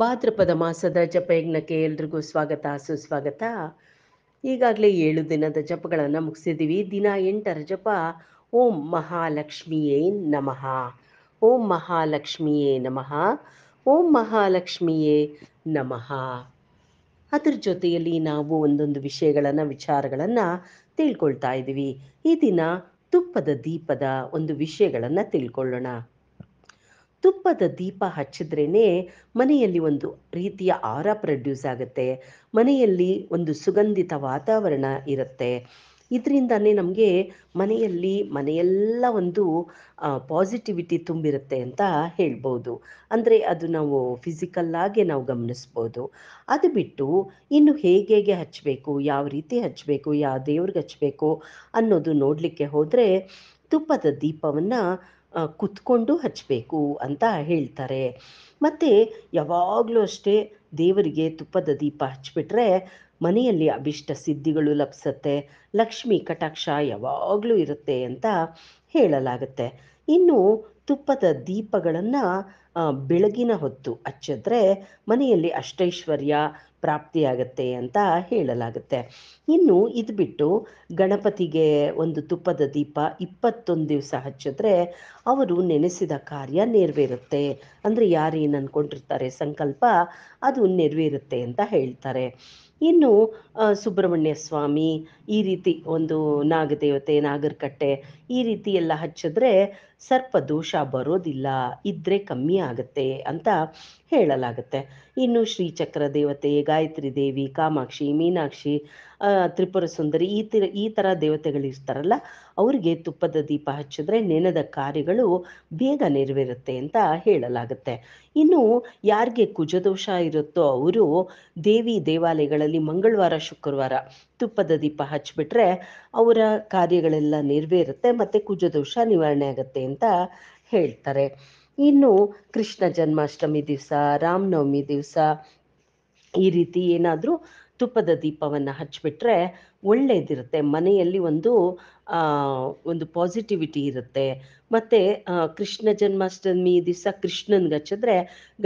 ಭಾದ್ರಪದ ಮಾಸದ ಜಪಯಜ್ಞಕ್ಕೆ ಎಲ್ರಿಗೂ ಸ್ವಾಗತ ಸುಸ್ವಾಗತ ಈಗಾಗಲೇ ಏಳು ದಿನದ ಜಪಗಳನ್ನು ಮುಗಿಸಿದ್ದೀವಿ ದಿನ ಎಂಟರ ಜಪ ಓಂ ಮಹಾಲಕ್ಷ್ಮಿಯೇ ನಮಃ ಓಂ ಮಹಾಲಕ್ಷ್ಮಿಯೇ ನಮಃ ಓಂ ಮಹಾಲಕ್ಷ್ಮಿಯೇ ನಮಃ ಅದ್ರ ಜೊತೆಯಲ್ಲಿ ನಾವು ಒಂದೊಂದು ವಿಷಯಗಳನ್ನು ವಿಚಾರಗಳನ್ನು ತಿಳ್ಕೊಳ್ತಾ ಇದ್ದೀವಿ ಈ ದಿನ ತುಪ್ಪದ ದೀಪದ ಒಂದು ವಿಷಯಗಳನ್ನು ತಿಳ್ಕೊಳ್ಳೋಣ ತುಪ್ಪದ ದೀಪ ಹಚ್ಚಿದ್ರೇ ಮನೆಯಲ್ಲಿ ಒಂದು ರೀತಿಯ ಆರ ಪ್ರೊಡ್ಯೂಸ್ ಆಗುತ್ತೆ ಮನೆಯಲ್ಲಿ ಒಂದು ಸುಗಂಧಿತ ವಾತಾವರಣ ಇರುತ್ತೆ ಇದರಿಂದನೇ ನಮಗೆ ಮನೆಯಲ್ಲಿ ಮನೆಯೆಲ್ಲ ಒಂದು ಪಾಸಿಟಿವಿಟಿ ತುಂಬಿರುತ್ತೆ ಅಂತ ಹೇಳ್ಬೋದು ಅಂದರೆ ಅದು ನಾವು ಫಿಸಿಕಲ್ಲಾಗೆ ನಾವು ಗಮನಿಸ್ಬೋದು ಅದು ಬಿಟ್ಟು ಇನ್ನು ಹೇಗೆ ಹೇಗೆ ಹಚ್ಚಬೇಕು ಯಾವ ರೀತಿ ಹಚ್ಚಬೇಕು ಯಾವ ದೇವ್ರಿಗೆ ಹಚ್ಚಬೇಕು ಅನ್ನೋದು ನೋಡಲಿಕ್ಕೆ ಹೋದರೆ ತುಪ್ಪದ ದೀಪವನ್ನು ಕುತ್ಕೊಂಡು ಹಚ್ಚಬೇಕು ಅಂತ ಹೇಳ್ತಾರೆ ಮತ್ತು ಯಾವಾಗಲೂ ಅಷ್ಟೇ ದೇವರಿಗೆ ತುಪ್ಪದ ದೀಪ ಹಚ್ಚಿಬಿಟ್ರೆ ಮನೆಯಲ್ಲಿ ಅಭಿಷ್ಟ ಸಿದ್ಧಿಗಳು ಲಭಿಸತ್ತೆ ಲಕ್ಷ್ಮಿ ಕಟಾಕ್ಷ ಯಾವಾಗಲೂ ಇರುತ್ತೆ ಅಂತ ಹೇಳಲಾಗುತ್ತೆ ಇನ್ನು ತುಪ್ಪದ ದೀಪಗಳನ್ನು ಬೆಳಗಿನ ಹೊತ್ತು ಹಚ್ಚಿದ್ರೆ ಮನೆಯಲ್ಲಿ ಅಷ್ಟೈಶ್ವರ್ಯ ಪ್ರಾಪ್ತಿಯಾಗತ್ತೆ ಅಂತ ಹೇಳಲಾಗುತ್ತೆ ಇನ್ನು ಇದು ಬಿಟ್ಟು ಗಣಪತಿಗೆ ಒಂದು ತುಪ್ಪದ ದೀಪ ಇಪ್ಪತ್ತೊಂದು ದಿವಸ ಹಚ್ಚಿದ್ರೆ ಅವರು ನೆನೆಸಿದ ಕಾರ್ಯ ನೆರವೇರುತ್ತೆ ಅಂದರೆ ಯಾರೇನು ಅಂದ್ಕೊಂಡಿರ್ತಾರೆ ಸಂಕಲ್ಪ ಅದು ನೆರವೇರುತ್ತೆ ಅಂತ ಹೇಳ್ತಾರೆ ಇನ್ನು ಸುಬ್ರಹ್ಮಣ್ಯ ಸ್ವಾಮಿ ಈ ರೀತಿ ಒಂದು ನಾಗದೇವತೆ ನಾಗರಕಟ್ಟೆ ಈ ರೀತಿ ಎಲ್ಲ ಹಚ್ಚಿದ್ರೆ ಸರ್ಪ ದೋಷ ಬರೋದಿಲ್ಲ ಇದ್ರೆ ಕಮ್ಮಿ ಆಗುತ್ತೆ ಅಂತ ಹೇಳಲಾಗತ್ತೆ ಇನ್ನು ಶ್ರೀಚಕ್ರ ದೇವತೆ ಗಾಯತ್ರಿ ದೇವಿ ಕಾಮಾಕ್ಷಿ ಮೀನಾಕ್ಷಿ ತ್ರಿಪುರ ಸುಂದರಿ ಈ ತರ ಈ ಥರ ದೇವತೆಗಳಿರ್ತಾರಲ್ಲ ಅವ್ರಿಗೆ ತುಪ್ಪದ ದೀಪ ಹಚ್ಚಿದ್ರೆ ನೆನೆದ ಕಾರ್ಯಗಳು ಬೇಗ ನೆರವೇರುತ್ತೆ ಅಂತ ಹೇಳಲಾಗುತ್ತೆ ಇನ್ನು ಯಾರಿಗೆ ಕುಜದೋಷ ಇರುತ್ತೋ ಅವರು ದೇವಿ ದೇವಾಲಯಗಳಲ್ಲಿ ಮಂಗಳವಾರ ಶುಕ್ರವಾರ ತುಪ್ಪದ ದೀಪ ಹಚ್ಚಿಬಿಟ್ರೆ ಅವರ ಕಾರ್ಯಗಳೆಲ್ಲ ನೆರವೇರುತ್ತೆ ಮತ್ತು ಕುಜದೋಷ ನಿವಾರಣೆ ಆಗುತ್ತೆ ಅಂತ ಹೇಳ್ತಾರೆ ಇನ್ನು ಕೃಷ್ಣ ಜನ್ಮಾಷ್ಟಮಿ ದಿವಸ ರಾಮನವಮಿ ದಿವಸ ಈ ರೀತಿ ಏನಾದರೂ ತುಪ್ಪದ ದೀಪವನ್ನು ಹಚ್ಚಿಬಿಟ್ರೆ ಒಳ್ಳೆಯದಿರುತ್ತೆ ಮನೆಯಲ್ಲಿ ಒಂದು ಒಂದು ಪಾಸಿಟಿವಿಟಿ ಇರುತ್ತೆ ಮತ್ತು ಕೃಷ್ಣ ಜನ್ಮಾಷ್ಟಮಿ ದಿವಸ ಕೃಷ್ಣನ್ಗೆ ಹಚ್ಚಿದ್ರೆ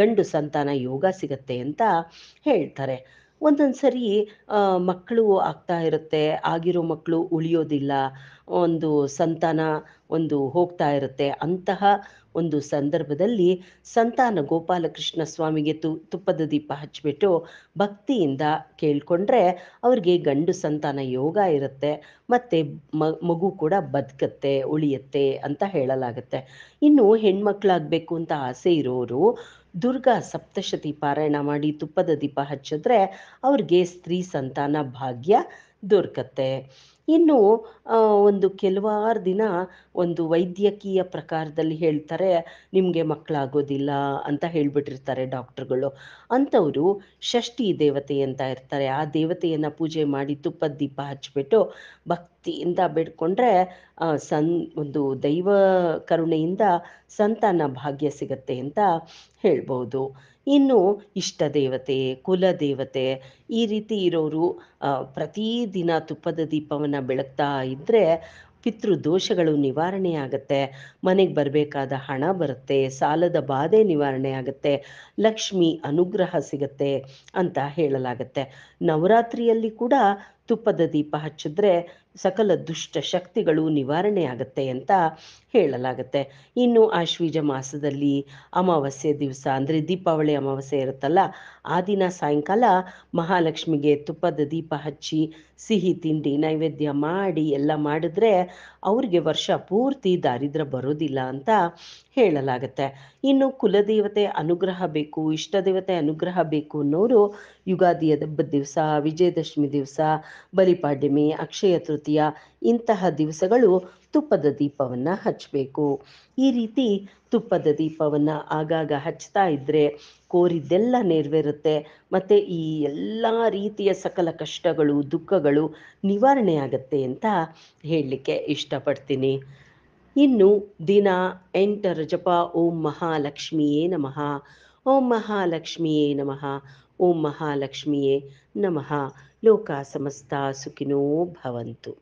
ಗಂಡು ಸಂತಾನ ಯೋಗ ಸಿಗತ್ತೆ ಅಂತ ಹೇಳ್ತಾರೆ ಒಂದೊಂದು ಸರಿ ಮಕ್ಕಳು ಆಗ್ತಾ ಇರುತ್ತೆ ಆಗಿರೋ ಮಕ್ಕಳು ಉಳಿಯೋದಿಲ್ಲ ಒಂದು ಸಂತಾನ ಒಂದು ಹೋಗ್ತಾ ಇರುತ್ತೆ ಅಂತಹ ಒಂದು ಸಂದರ್ಭದಲ್ಲಿ ಸಂತಾನ ಗೋಪಾಲಕೃಷ್ಣ ಸ್ವಾಮಿಗೆ ತು ತುಪ್ಪದ ದೀಪ ಹಚ್ಚಿಬಿಟ್ಟು ಭಕ್ತಿಯಿಂದ ಕೇಳ್ಕೊಂಡ್ರೆ ಅವ್ರಿಗೆ ಗಂಡು ಸಂತಾನ ಯೋಗ ಇರುತ್ತೆ ಮತ್ತು ಮಗು ಕೂಡ ಬದುಕತ್ತೆ ಉಳಿಯತ್ತೆ ಅಂತ ಹೇಳಲಾಗುತ್ತೆ ಇನ್ನು ಹೆಣ್ಮಕ್ಳಾಗಬೇಕು ಅಂತ ಆಸೆ ಇರೋರು ದುರ್ಗಾ ಸಪ್ತಶತಿ ಪಾರಾಯಣ ಮಾಡಿ ತುಪ್ಪದ ದೀಪ ಹಚ್ಚಿದ್ರೆ ಅವ್ರಿಗೆ ಸ್ತ್ರೀ ಸಂತಾನ ಭಾಗ್ಯ ದೊರಕತ್ತೆ ಇನ್ನು ಒಂದು ಕೆಲವಾರು ದಿನ ಒಂದು ವೈದ್ಯಕೀಯ ಪ್ರಕಾರದಲ್ಲಿ ಹೇಳ್ತಾರೆ ನಿಮಗೆ ಮಕ್ಕಳಾಗೋದಿಲ್ಲ ಅಂತ ಹೇಳಿಬಿಟ್ಟಿರ್ತಾರೆ ಡಾಕ್ಟ್ರುಗಳು ಅಂಥವರು ಷಷ್ಠಿ ದೇವತೆ ಅಂತ ಇರ್ತಾರೆ ಆ ದೇವತೆಯನ್ನು ಪೂಜೆ ಮಾಡಿ ತುಪ್ಪದ ದೀಪ ಹಚ್ಚಿಬಿಟ್ಟು ಭಕ್ತಿಯಿಂದ ಬೇಡ್ಕೊಂಡ್ರೆ ಸನ್ ಒಂದು ದೈವ ಕರುಣೆಯಿಂದ ಸಂತಾನ ಭಾಗ್ಯ ಸಿಗತ್ತೆ ಅಂತ ಹೇಳ್ಬೋದು ಇನ್ನು ಇಷ್ಟ ದೇವತೆ ಕುಲ ದೇವತೆ ಈ ರೀತಿ ಇರೋರು ಪ್ರತಿದಿನ ತುಪ್ಪದ ದೀಪವನ್ನ ದೀಪವನ್ನು ಬೆಳಗ್ತಾ ಇದ್ದರೆ ಪಿತೃ ದೋಷಗಳು ನಿವಾರಣೆ ಆಗುತ್ತೆ ಮನೆಗೆ ಬರಬೇಕಾದ ಹಣ ಬರುತ್ತೆ ಸಾಲದ ಬಾಧೆ ನಿವಾರಣೆ ಆಗುತ್ತೆ ಲಕ್ಷ್ಮಿ ಅನುಗ್ರಹ ಸಿಗತ್ತೆ ಅಂತ ಹೇಳಲಾಗತ್ತೆ ನವರಾತ್ರಿಯಲ್ಲಿ ಕೂಡ ತುಪ್ಪದ ದೀಪ ಹಚ್ಚಿದ್ರೆ ಸಕಲ ದುಷ್ಟ ಶಕ್ತಿಗಳು ಆಗುತ್ತೆ ಅಂತ ಹೇಳಲಾಗುತ್ತೆ ಇನ್ನು ಆಶ್ವೀಜ ಮಾಸದಲ್ಲಿ ಅಮಾವಾಸ್ಯೆ ದಿವಸ ಅಂದರೆ ದೀಪಾವಳಿ ಅಮಾವಾಸ್ಯೆ ಇರುತ್ತಲ್ಲ ಆ ದಿನ ಸಾಯಂಕಾಲ ಮಹಾಲಕ್ಷ್ಮಿಗೆ ತುಪ್ಪದ ದೀಪ ಹಚ್ಚಿ ಸಿಹಿ ತಿಂಡಿ ನೈವೇದ್ಯ ಮಾಡಿ ಎಲ್ಲ ಮಾಡಿದ್ರೆ ಅವ್ರಿಗೆ ವರ್ಷ ಪೂರ್ತಿ ದಾರಿದ್ರ ಬರೋದಿಲ್ಲ ಅಂತ ಹೇಳಲಾಗುತ್ತೆ ಇನ್ನು ಕುಲದೇವತೆ ಅನುಗ್ರಹ ಬೇಕು ಇಷ್ಟ ದೇವತೆ ಅನುಗ್ರಹ ಬೇಕು ಅನ್ನೋರು ಯುಗಾದಿ ದಿವಸ ವಿಜಯದಶಮಿ ದಿವಸ ಬಲಿಪಾಡ್ಯಮಿ ಅಕ್ಷಯ ತೃತೀಯ ಇಂತಹ ದಿವಸಗಳು ತುಪ್ಪದ ದೀಪವನ್ನ ಹಚ್ಚಬೇಕು ಈ ರೀತಿ ತುಪ್ಪದ ದೀಪವನ್ನ ಆಗಾಗ ಹಚ್ತಾ ಇದ್ದರೆ ಕೋರಿದ್ದೆಲ್ಲ ನೆರವೇರುತ್ತೆ ಮತ್ತೆ ಈ ಎಲ್ಲ ರೀತಿಯ ಸಕಲ ಕಷ್ಟಗಳು ದುಃಖಗಳು ನಿವಾರಣೆ ಆಗತ್ತೆ ಅಂತ ಹೇಳಲಿಕ್ಕೆ ಇಷ್ಟಪಡ್ತೀನಿ ಇನ್ನು ದಿನ ಎಂಟರ ಜಪ ಓಂ ಮಹಾಲಕ್ಷ್ಮಿಯೇ ನಮಃ ಓಂ ಮಹಾಲಕ್ಷ್ಮಿಯೇ ನಮಃ ओम महालक्ष्मीये नमः लोका समस्ता सुखिनो भवन्तु